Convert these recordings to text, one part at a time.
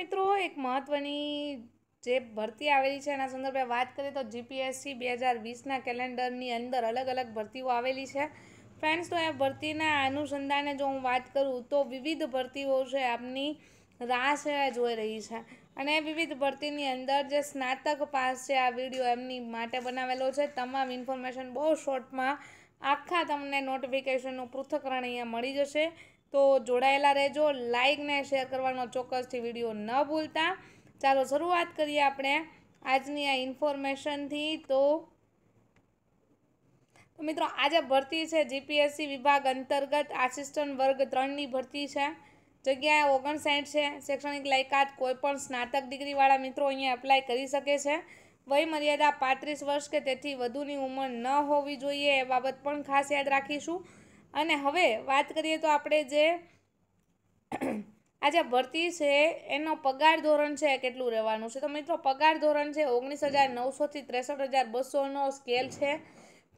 મિત્રો એક મહત્ત્વની જે ભરતી આવેલી છે એના સંદર્ભે વાત કરીએ તો જીપીએસસી બે હજાર વીસના કેલેન્ડરની અંદર અલગ અલગ ભરતીઓ આવેલી છે ફ્રેન્ડ્સ તો એ ભરતીના અનુસંધાને જો હું વાત કરું તો વિવિધ ભરતીઓ છે આપની રાહ છે જોઈ રહી છે અને વિવિધ ભરતીની અંદર જે સ્નાતક પાસ છે આ વિડીયો એમની માટે બનાવેલો છે તમામ ઇન્ફોર્મેશન બહુ શોર્ટમાં આખા તમને નોટિફિકેશનનું પૃથ્થકરણ અહીંયા મળી જશે તો જોડાયેલા રહેજો લાઇકને શેર કરવાનો ચોક્કસથી વિડીયો ન ભૂલતા ચાલો શરૂઆત કરીએ આપણે આજની આ ઇન્ફોર્મેશનથી તો મિત્રો આજે ભરતી છે જીપીએસસી વિભાગ અંતર્ગત આસિસ્ટન્ટ વર્ગ ત્રણની ભરતી છે જગ્યાએ ઓગણસાઠ છે શૈક્ષણિક લાયકાત કોઈપણ સ્નાતક ડિગ્રીવાળા મિત્રો અહીંયા એપ્લાય કરી શકે છે વયમર્યાદા પાંત્રીસ વર્ષ કે તેથી વધુની ઉંમર ન હોવી જોઈએ એ બાબત પણ ખાસ યાદ રાખીશું અને હવે વાત કરીએ તો આપણે જે આ જે ભરતી છે એનો પગાર ધોરણ છે કેટલું રહેવાનું છે તો મિત્રો પગાર ધોરણ છે ઓગણીસ હજાર નવસોથી ત્રેસઠ હજાર બસોનો સ્કેલ છે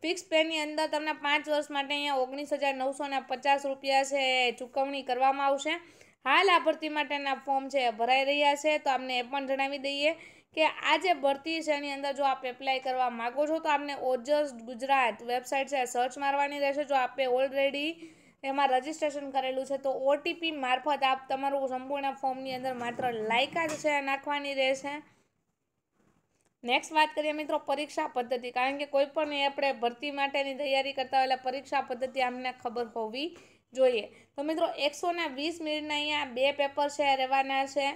ફિક્સ પેની અંદર તમને પાંચ વર્ષ માટે અહીંયા ઓગણીસ હજાર નવસોના પચાસ રૂપિયા છે ચૂકવણી કરવામાં આવશે હાલ આ ભરતી માટેના ફોર્મ છે ભરાઈ રહ્યા છે તો આપને એ પણ જણાવી દઈએ કે આ જે ભરતી છે એની અંદર જો આપ એપ્લાય કરવા માગો છો તો આપને ઓજસ ગુજરાત વેબસાઇટ છે સર્ચ મારવાની રહેશે જો આપે ઓલરેડી એમાં રજીસ્ટ્રેશન કરેલું છે તો ઓટીપી મારફત આપ તમારું સંપૂર્ણ ફોર્મની અંદર માત્ર જ છે નાખવાની રહેશે નેક્સ્ટ વાત કરીએ મિત્રો પરીક્ષા પદ્ધતિ કારણ કે કોઈ પણ આપણે ભરતી માટેની તૈયારી કરતા હોય પરીક્ષા પદ્ધતિ અમને ખબર હોવી જોઈએ તો મિત્રો એકસો ને વીસ મિનિટના અહીંયા બે પેપર છે રહેવાના છે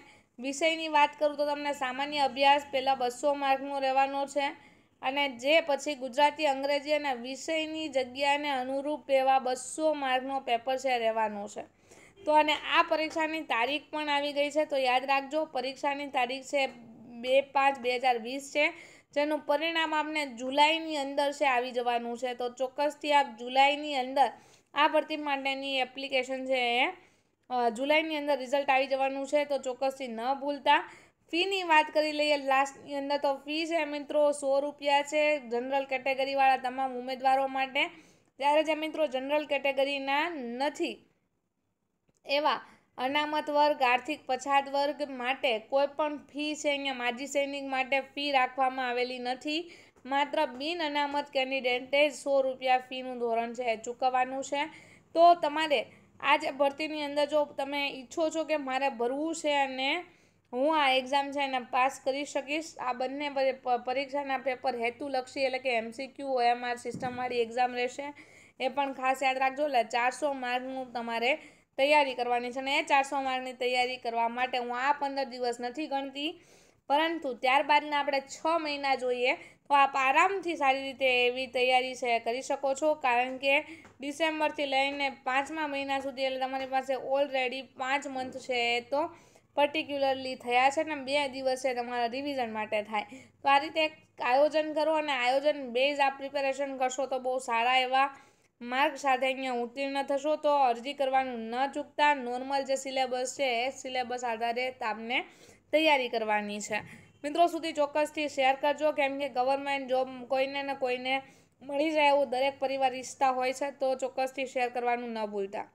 વિષયની વાત કરું તો તમને સામાન્ય અભ્યાસ પહેલાં બસો માર્કનો રહેવાનો છે અને જે પછી ગુજરાતી અંગ્રેજી અને વિષયની જગ્યાને અનુરૂપ એવા બસો માર્કનો પેપર છે રહેવાનો છે તો અને આ પરીક્ષાની તારીખ પણ આવી ગઈ છે તો યાદ રાખજો પરીક્ષાની તારીખ છે બે પાંચ બે હજાર વીસ છે જેનું પરિણામ આપને જુલાઈની અંદર છે આવી જવાનું છે તો ચોક્કસથી આપ જુલાઈની અંદર આ ભરતી માટેની એપ્લિકેશન છે એ જુલાઈની અંદર રિઝલ્ટ આવી જવાનું છે તો ચોક્કસથી ન ભૂલતા ફીની વાત કરી લઈએ લાસ્ટની અંદર તો ફી છે મિત્રો સો રૂપિયા છે જનરલ કેટેગરીવાળા તમામ ઉમેદવારો માટે ત્યારે જે મિત્રો જનરલ કેટેગરીના નથી એવા અનામત વર્ગ આર્થિક પછાત વર્ગ માટે કોઈ પણ ફી છે અહીંયા માજી સૈનિક માટે ફી રાખવામાં આવેલી નથી માત્ર બિન અનામત કેન્ડિડેટે સો રૂપિયા ફીનું ધોરણ છે ચૂકવવાનું છે તો તમારે આ જ ભરતીની અંદર જો તમે ઈચ્છો છો કે મારે ભરવું છે અને હું આ એક્ઝામ છે એને પાસ કરી શકીશ આ બંને પરીક્ષાના પેપર હેતુલક્ષી એટલે કે એમસીક્યુ ઓએમઆર સિસ્ટમવાળી એક્ઝામ રહેશે એ પણ ખાસ યાદ રાખજો એટલે ચારસો માર્કનું તમારે તૈયારી કરવાની છે અને એ ચારસો માર્કની તૈયારી કરવા માટે હું આ પંદર દિવસ નથી ગણતી પરંતુ ત્યારબાદના આપણે છ મહિના જોઈએ તો આપ આરામથી સારી રીતે એવી તૈયારી છે કરી શકો છો કારણ કે ડિસેમ્બરથી લઈને પાંચમા મહિના સુધી એટલે તમારી પાસે ઓલરેડી પાંચ મંથ છે તો પર્ટિક્યુલરલી થયા છે ને બે દિવસે તમારા રિવિઝન માટે થાય તો આ રીતે આયોજન કરો અને આયોજન બેઝ આપ પ્રિપેરેશન કરશો તો બહુ સારા એવા માર્ક સાથે અહીંયા ઉત્તીર્ણ થશો તો અરજી કરવાનું ન ચૂકતા નોર્મલ જે સિલેબસ છે એ સિલેબસ આધારે તમને તૈયારી કરવાની છે મિત્રો સુધી ચોક્કસથી શેર કરજો કેમ કે ગવર્મેન્ટ જોબ કોઈને ને કોઈને મળી જાય એવું દરેક પરિવાર ઈચ્છતા હોય છે તો ચોક્કસથી શેર કરવાનું ન ભૂલતા